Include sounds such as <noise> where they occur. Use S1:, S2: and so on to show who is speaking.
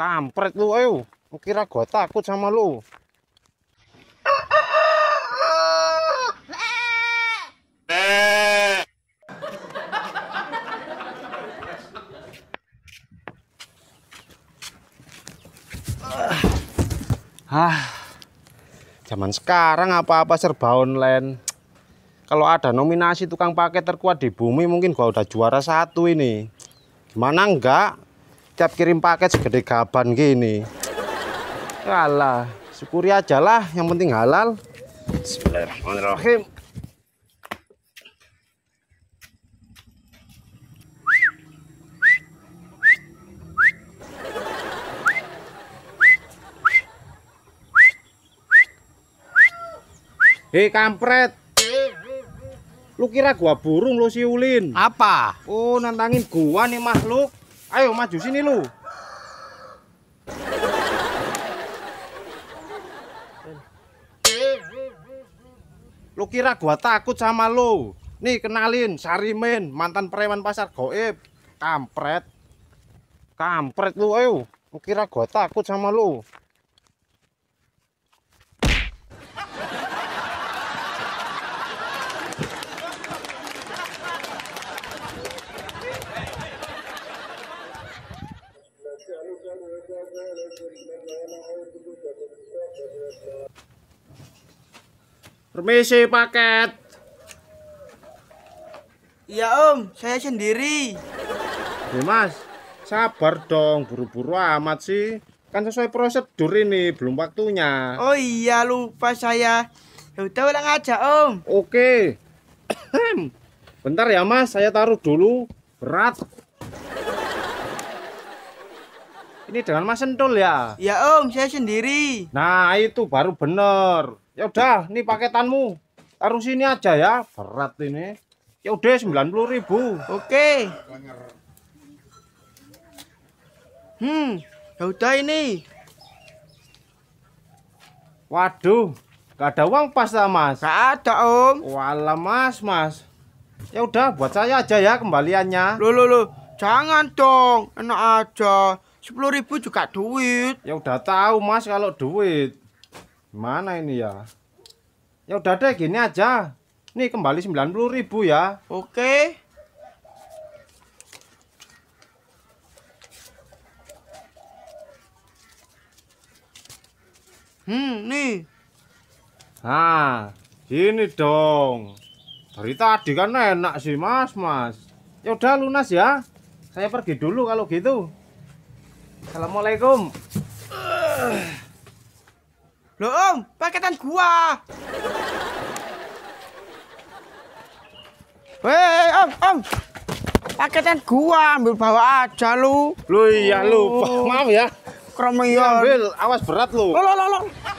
S1: Kampret lu, ayo. aku kira gua takut sama lu. Ah, Zaman sekarang apa-apa serba online. Kalau ada nominasi tukang paket terkuat di bumi mungkin gua udah juara satu ini. Gimana enggak? tiap kirim paket segede gaban gini kalah syukuri aja lah yang penting halal Bismillahirrahmanirrahim Hei kampret. Lu kira gua burung lu siulin. Apa? Oh, nantangin gua nih makhluk. Ayo maju sini lu. Lu kira gua takut sama lu? Nih kenalin, Sarimen, mantan preman pasar goib. Kampret. Kampret lu, ayo. Lu kira gua takut sama lu? Permisi paket. Iya om, saya sendiri. Ya, mas, sabar dong, buru-buru amat sih. Kan sesuai prosedur ini, belum waktunya. Oh iya, lupa saya. Ya udah ulang aja om. Oke. <coughs> Bentar ya mas, saya taruh dulu. Berat. Ini dengan Mas Sentul ya? Ya Om, saya sendiri. Nah itu baru bener. Ya udah, ini paketanmu. Taruh sini aja ya, berat ini. Ya udah sembilan puluh ribu. Oke. Hmm, ya udah ini. Waduh, gak ada uang pas lah mas. Gak ada om. Walah mas, mas. Ya udah, buat saya aja ya kembaliannya. Lo lo lo, Jangan dong, enak aja. Sepuluh ribu juga duit. Ya udah tahu mas kalau duit. Mana ini ya? Ya udah deh gini aja. Nih kembali sembilan puluh ribu ya. Oke. Hmm, nih. Nah, ini dong. Dari tadi kan enak sih mas, mas. Ya udah lunas ya. Saya pergi dulu kalau gitu. Assalamualaikum. Loh om, paketan gua. Weh, om, om. Paketan gua ambil bawa aja lu. Lu iya lu, oh. Maaf ya. Kromo ambil, awas berat lu. Lo oh, lo lo lo.